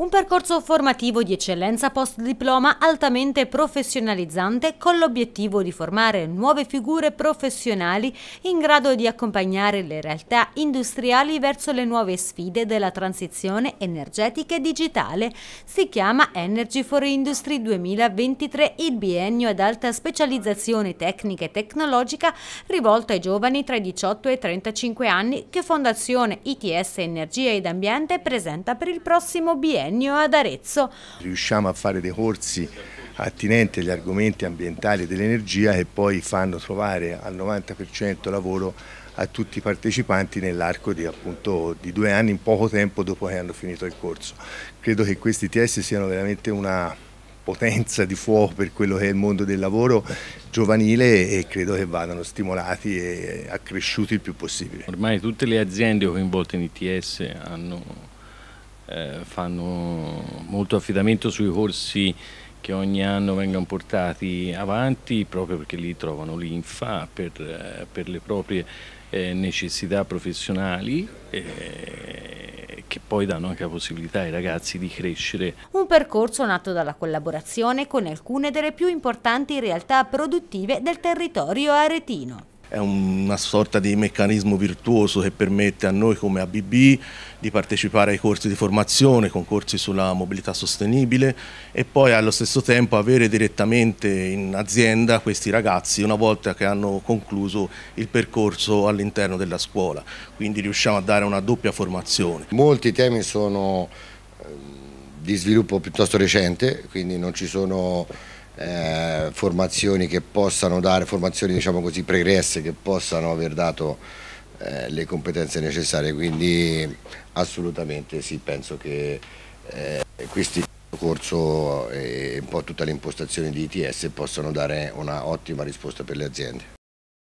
Un percorso formativo di eccellenza post-diploma altamente professionalizzante con l'obiettivo di formare nuove figure professionali in grado di accompagnare le realtà industriali verso le nuove sfide della transizione energetica e digitale. Si chiama Energy for Industry 2023, il biennio ad alta specializzazione tecnica e tecnologica rivolto ai giovani tra i 18 e i 35 anni che Fondazione ITS Energia ed Ambiente presenta per il prossimo biennio biennio ad Arezzo. Riusciamo a fare dei corsi attinenti agli argomenti ambientali e dell'energia che poi fanno trovare al 90% lavoro a tutti i partecipanti nell'arco di, di, due anni in poco tempo dopo che hanno finito il corso. Credo che questi TS siano veramente una potenza di fuoco per quello che è il mondo del lavoro giovanile e credo che vadano stimolati e accresciuti il più possibile. Ormai tutte le aziende coinvolte in ITS hanno eh, fanno molto affidamento sui corsi che ogni anno vengono portati avanti proprio perché lì trovano linfa per, eh, per le proprie eh, necessità professionali eh, che poi danno anche la possibilità ai ragazzi di crescere. Un percorso nato dalla collaborazione con alcune delle più importanti realtà produttive del territorio aretino è una sorta di meccanismo virtuoso che permette a noi come ABB di partecipare ai corsi di formazione, concorsi sulla mobilità sostenibile e poi allo stesso tempo avere direttamente in azienda questi ragazzi una volta che hanno concluso il percorso all'interno della scuola, quindi riusciamo a dare una doppia formazione. Molti temi sono ehm, di sviluppo piuttosto recente, quindi non ci sono eh, formazioni che possano dare, formazioni diciamo così pregresse che possano aver dato eh, le competenze necessarie, quindi assolutamente sì, penso che eh, questi corso e un po' tutta l'impostazione di ITS possano dare una ottima risposta per le aziende.